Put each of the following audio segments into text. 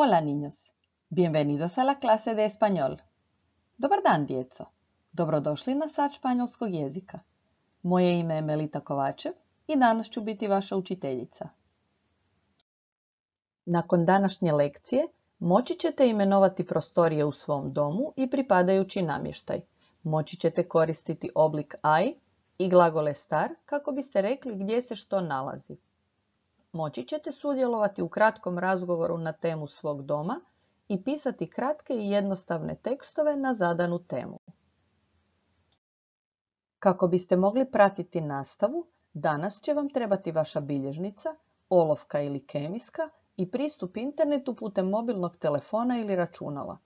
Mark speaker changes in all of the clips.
Speaker 1: Hola niños, bienvenidos a la clase de español. Dobar dan djeco, dobrodošli na sat španjolskog jezika. Moje ime je Melita Kovačev i danas ću biti vaša učiteljica. Nakon današnje lekcije moći ćete imenovati prostorije u svom domu i pripadajući namještaj. Moći ćete koristiti oblik I i glagole star kako biste rekli gdje se što nalazi moći ćete sudjelovati u kratkom razgovoru na temu svog doma i pisati kratke i jednostavne tekstove na zadanu temu. Kako biste mogli pratiti nastavu, danas će vam trebati vaša bilježnica, olovka ili kemijska i pristup internetu putem mobilnog telefona ili računala.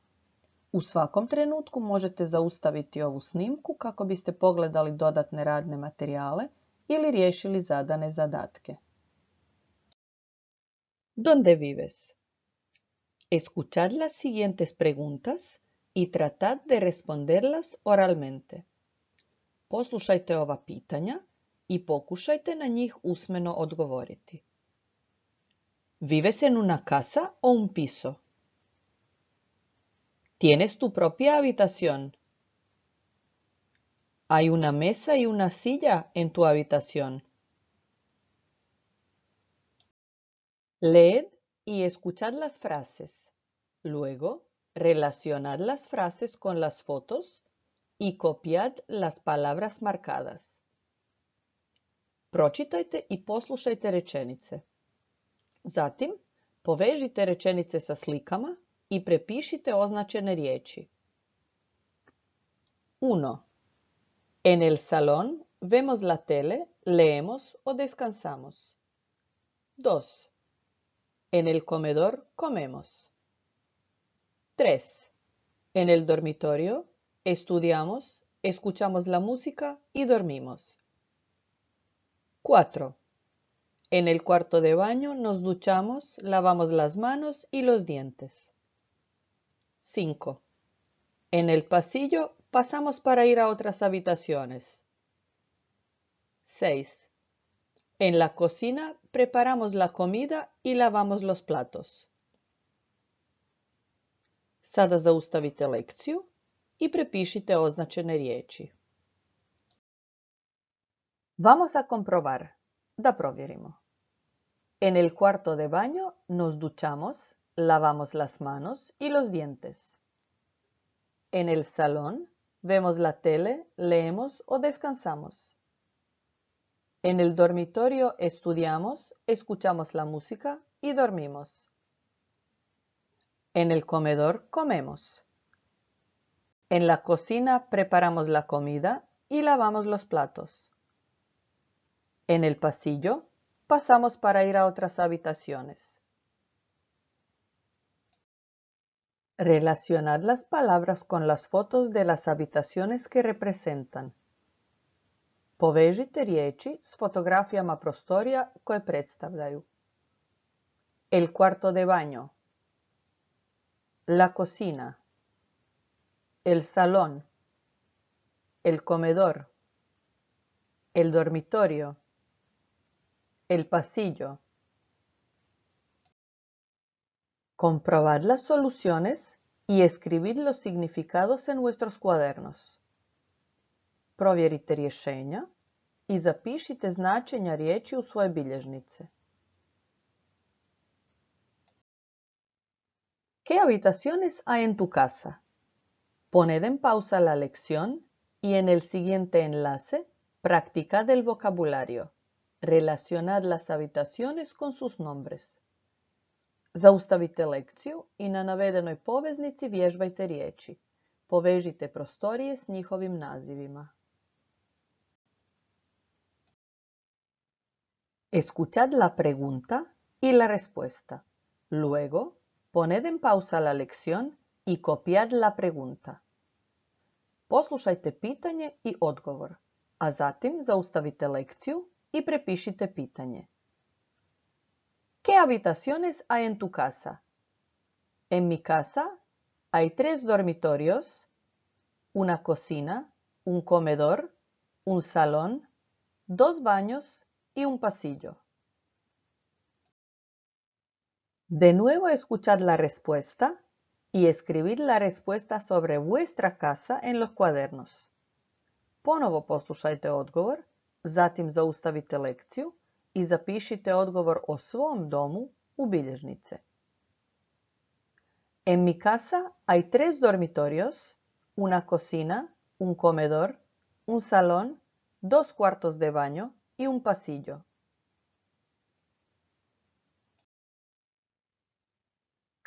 Speaker 1: U svakom trenutku možete zaustaviti ovu snimku kako biste pogledali dodatne radne materijale ili riješili zadane zadatke. ¿Dónde vives? Escuchad las siguientes preguntas y tratad de responderlas oralmente. ova i usmeno ¿Vives en una casa o un piso? ¿Tienes tu propia habitación? ¿Hay una mesa y una silla en tu habitación? Leed y escuchad las frases. Luego, relacionad las frases con las fotos y copiad las palabras marcadas. Pročitajte y poslušajte rečenice. Zatim, povežite rečenice sa slikama i prepišite označene riječi. 1. En el salón vemos la tele, leemos o descansamos. 2. En el comedor comemos. 3. En el dormitorio estudiamos, escuchamos la música y dormimos. 4. En el cuarto de baño nos duchamos, lavamos las manos y los dientes. 5. En el pasillo pasamos para ir a otras habitaciones. 6. En la cocina preparamos la comida y lavamos los platos. Sada zaustavite lekciju i prepišite označene Vamos a comprobar. Da provjerimo. En el cuarto de baño nos duchamos, lavamos las manos y los dientes. En el salón vemos la tele, leemos o descansamos. En el dormitorio estudiamos, escuchamos la música y dormimos. En el comedor comemos. En la cocina preparamos la comida y lavamos los platos. En el pasillo pasamos para ir a otras habitaciones. Relacionad las palabras con las fotos de las habitaciones que representan. Povežite riječi s fotografijama prostorija koje predstavljaju. El cuarto de baño. La cocina. El salón. El comedor. El dormitorio. El pasillo. Comprobad las soluciones y escribir los significados en vuestros cuadernos. Provjerite rješenja i zapišite značenja riječi u svoje bilježnice. ¿Qué habitaciones hay en tu casa? Poned en pausa la lección y en el siguiente enlace practicad el vocabulario. Relacionad las habitaciones con sus nombres. Zaustavite lekciju i na navedenoj poveznici vježbajte riječi. Povežite prostorije s njihovim nazivima. Escuchad la pregunta y la respuesta. Luego, poned en pausa la lección y copiad la pregunta. Poslušajte pitanje i odgovor, a zatim zaustavite lekciju i prepišite pitanje. ¿Qué habitaciones hay en tu casa? En mi casa hay tres dormitorios, una cocina, un comedor, un salón, dos baños y un pasillo. De nuevo escuchad la respuesta y escribid la respuesta sobre vuestra casa en los cuadernos. Ponovo poslušajte odgovor, zatim zaustavite lekciju i zapišite odgovor o svom domu u bilježnice. En mi casa hay tres dormitorios, una cocina, un comedor, un salón, dos cuartos de baño y un pasillo.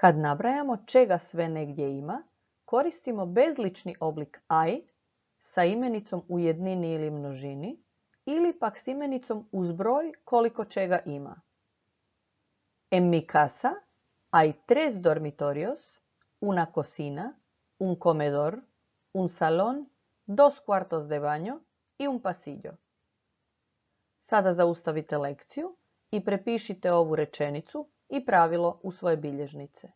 Speaker 1: Kad nabrajamo čega sve negdje ima, koristimo bezlični oblik aj sa imenicom u jednini ili množini ili pak s imenicom uz broj koliko čega ima. En mi casa hay tres dormitorios, una cocina, un comedor, un salón, dos cuartos de baño y un pasillo. Sada zaustavite lekciju i prepišite ovu rečenicu i pravilo u svoje bilježnice.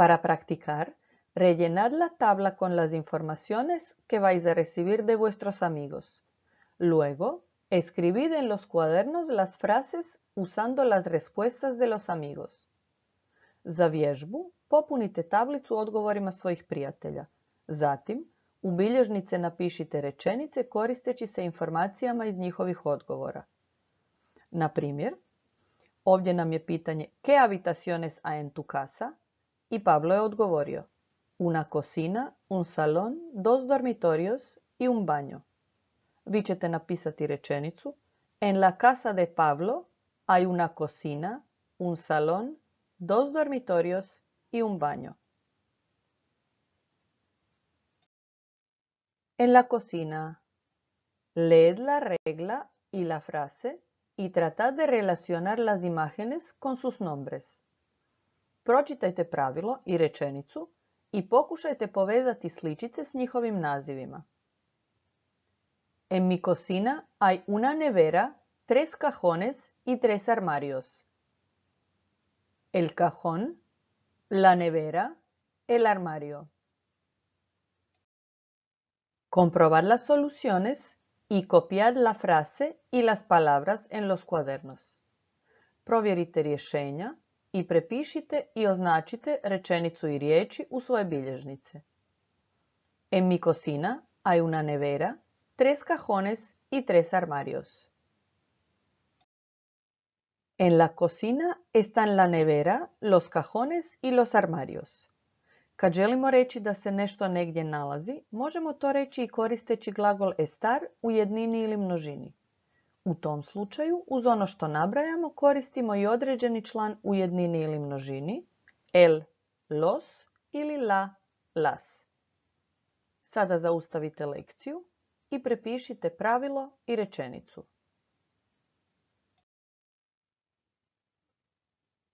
Speaker 1: Para practicar, rellenad la tabla con las informaciones que vais a recibir de vuestros amigos. Luego, escribid en los cuadernos las frases usando las respuestas de los amigos. Za vježbu popunite tablicu odgovorima svojih prijatelja. Zatim, u bilježnice napišite rečenice koristeći se informacijama iz njihovih odgovora. Na primjer, ovdje nam je pitanje ¿Qué habitaciones hay en tu casa? I Pablo je odgovorio Una cocina, un salón, dos dormitorios i un baño. Vi ćete napisati rečenicu En la casa de Pablo hay una cocina, un salon, dos dormitorios i un baño. en la cocina. Leed la regla y la frase y tratad de relacionar las imágenes con sus nombres. Pročitajte pravilo i rečenicu i pokušajte povezati sličice s njihovim nazivima. En mi cocina hay una nevera, tres cajones y tres armarios. El cajón, la nevera, el armario comprobar las soluciones y copiar la frase y las palabras en los cuadernos. Provierite rješenja i prepišite i označite rečenicu i riječi u svoje bilježnice. En mi cocina hay una nevera, tres cajones y tres armarios. En la cocina están la nevera, los cajones y los armarios. Kad želimo reći da se nešto negdje nalazi, možemo to reći i koristeći glagol estar u jednini ili množini. U tom slučaju, uz ono što nabrajamo, koristimo i određeni član u jednini ili množini, el, los ili la, las. Sada zaustavite lekciju i prepišite pravilo i rečenicu.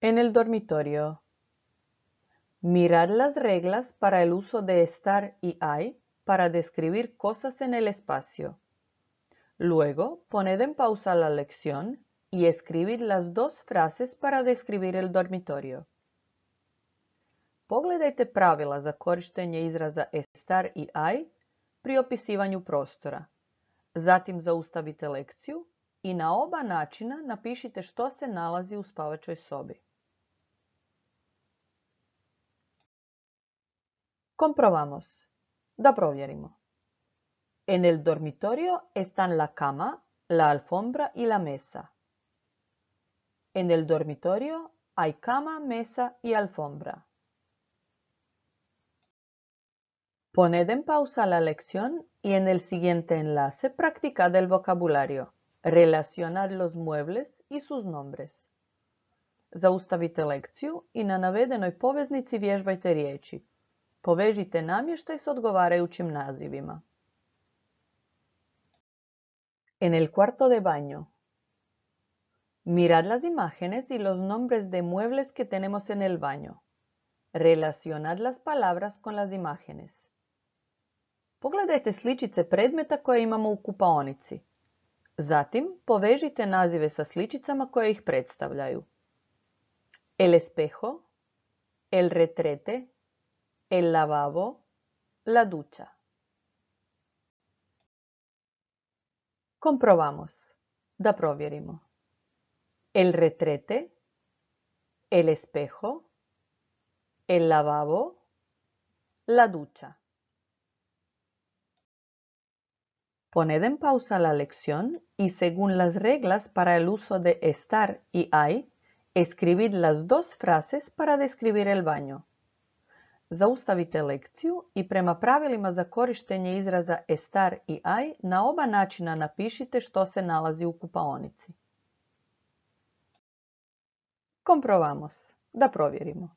Speaker 1: En el dormitorio. Mirad las reglas para el uso de estar y hay para describir cosas en el espacio. Luego, poned en pausa la lección y escribid las dos frases para describir el dormitorio. Pogledajte pravila za korištenje izraza estar i aj pri opisivanju prostora. Zatim zaustavite lekciju i na oba načina napišite što se nalazi u spavačoj sobi. Comprobamos. Da En el dormitorio están la cama, la alfombra y la mesa. En el dormitorio hay cama, mesa y alfombra. Poned en pausa la lección y en el siguiente enlace practicad el vocabulario. Relacionar los muebles y sus nombres. Zaustavite lekciju i na navedenoj poveznici vježbajte riječi Povežite namještaj s odgovarajućim nazivima. En el cuarto de baño. Mirad las imágenes y los nombres de muebles que tenemos en el baño. Relacionad las palabras con las imágenes. Pogledajte sličice predmeta koje imamo u kupaonici. Zatim povežite nazive sa sličicama koje ih predstavljaju. El espejo, el retrete, el lavabo, la ducha. Comprobamos, da provierimo. El retrete, el espejo, el lavabo, la ducha. Poned en pausa la lección y según las reglas para el uso de estar y hay, escribid las dos frases para describir el baño. Zaustavite lekciju i prema pravilima za korištenje izraza estar i aj na oba načina napišite što se nalazi u kupaonici. Comprobamos. Da provjerimo.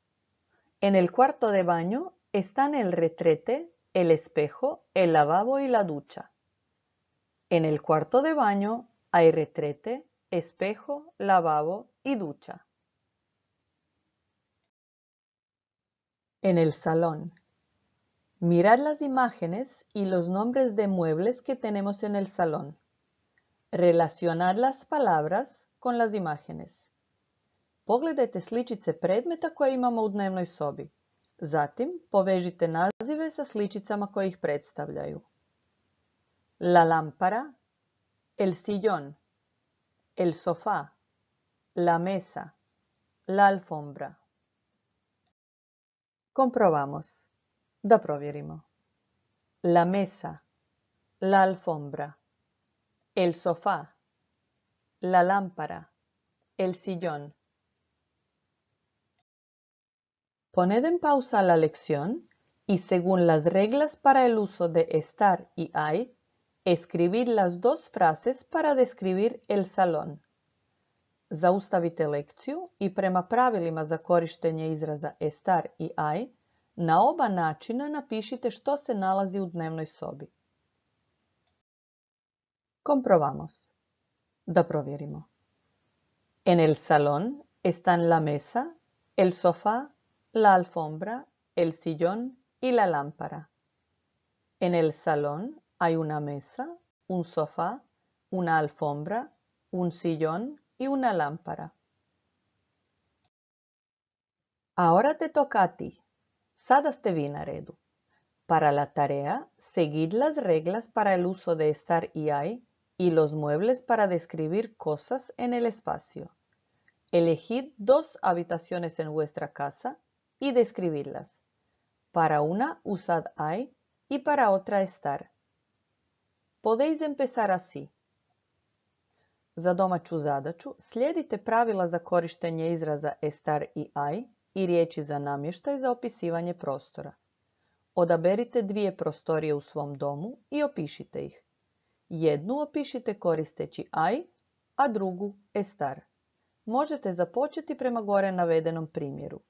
Speaker 1: En el cuarto de baño están el retrete, el espejo, el lavabo y la ducha. En el cuarto de baño hay retrete, espejo, lavabo y ducha. en el salón. Mirad las imágenes y los nombres de muebles que tenemos en el salón. Relacionad las palabras con las imágenes. Pogledajte sličice predmeta koje imamo u dnevnoj sobi. Zatim povežite nazive sa sličicama koje ih predstavljaju. La lámpara, el sillón, el sofá, la mesa, la alfombra. Comprobamos. Da La mesa. La alfombra. El sofá. La lámpara. El sillón. Poned en pausa la lección y según las reglas para el uso de estar y hay, escribid las dos frases para describir el salón. zaustavite lekciju i prema pravilima za korištenje izraza estar i aj na oba načina napišite što se nalazi u dnevnoj sobi. Comprobamos. Da provjerimo. En el salón están la mesa, el sofá, la alfombra, el sillón y la lámpara. En el salón hay una mesa, un sofá, una alfombra, un sillón y una lámpara. Ahora te toca a ti. Sadas te vinaredu. Para la tarea, seguid las reglas para el uso de estar y hay y los muebles para describir cosas en el espacio. Elegid dos habitaciones en vuestra casa y describidlas. Para una usad hay y para otra estar. Podéis empezar así. Za domaću zadaću slijedite pravila za korištenje izraza estar i aj i riječi za namještaj za opisivanje prostora. Odaberite dvije prostorije u svom domu i opišite ih. Jednu opišite koristeći aj, a drugu estar. Možete započeti prema gore navedenom primjeru.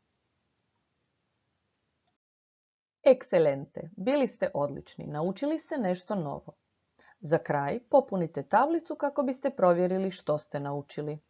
Speaker 1: Excelente! Bili ste odlični, naučili ste nešto novo. Za kraj popunite tablicu kako biste provjerili što ste naučili.